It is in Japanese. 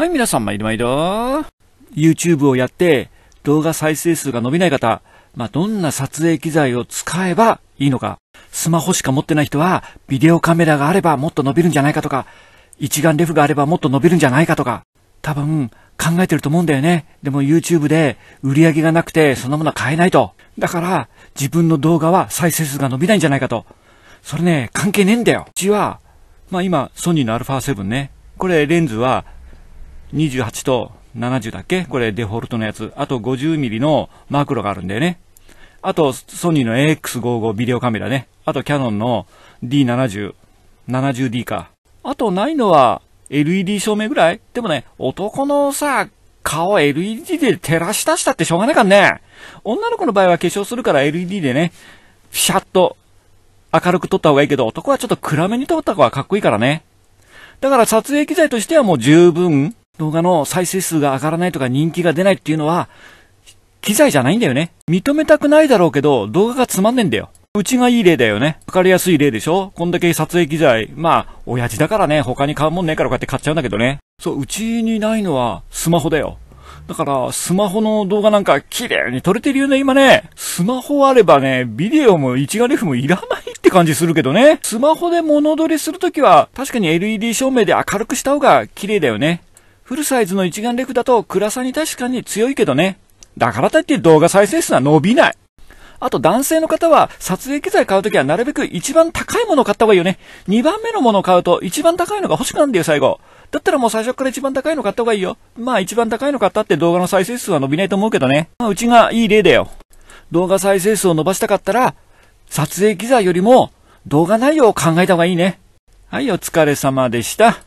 はい、皆さん、毎度毎度。YouTube をやって動画再生数が伸びない方、まあ、どんな撮影機材を使えばいいのか。スマホしか持ってない人は、ビデオカメラがあればもっと伸びるんじゃないかとか、一眼レフがあればもっと伸びるんじゃないかとか、多分考えてると思うんだよね。でも YouTube で売り上げがなくてそんなものは買えないと。だから自分の動画は再生数が伸びないんじゃないかと。それね、関係ねえんだよ。うちは、まあ今、ソニーの α7 ね。これレンズは28と70だっけこれデフォルトのやつ。あと 50mm のマクロがあるんだよね。あとソニーの AX55 ビデオカメラね。あとキャノンの D70、70D か。あとないのは LED 照明ぐらいでもね、男のさ、顔 LED で照らし出したってしょうがないからね。女の子の場合は化粧するから LED でね、ピシャッと明るく撮った方がいいけど、男はちょっと暗めに撮った方がかっこいいからね。だから撮影機材としてはもう十分動画の再生数が上がらないとか人気が出ないっていうのは、機材じゃないんだよね。認めたくないだろうけど、動画がつまんねえんだよ。うちがいい例だよね。わかりやすい例でしょこんだけ撮影機材。まあ、親父だからね、他に買うもんねえからこうやって買っちゃうんだけどね。そう、うちにないのはスマホだよ。だから、スマホの動画なんか綺麗に撮れてるよね、今ね。スマホあればね、ビデオも一眼レフもいらないって感じするけどね。スマホで物撮りするときは、確かに LED 照明で明るくした方が綺麗だよね。フルサイズの一眼レフだと暗さに確かに強いけどね。だからといって動画再生数は伸びない。あと男性の方は撮影機材買うときはなるべく一番高いものを買った方がいいよね。2番目のものを買うと一番高いのが欲しくなるんだよ、最後。だったらもう最初から一番高いの買った方がいいよ。まあ一番高いの買ったって動画の再生数は伸びないと思うけどね。まあうちがいい例だよ。動画再生数を伸ばしたかったら、撮影機材よりも動画内容を考えた方がいいね。はい、お疲れ様でした。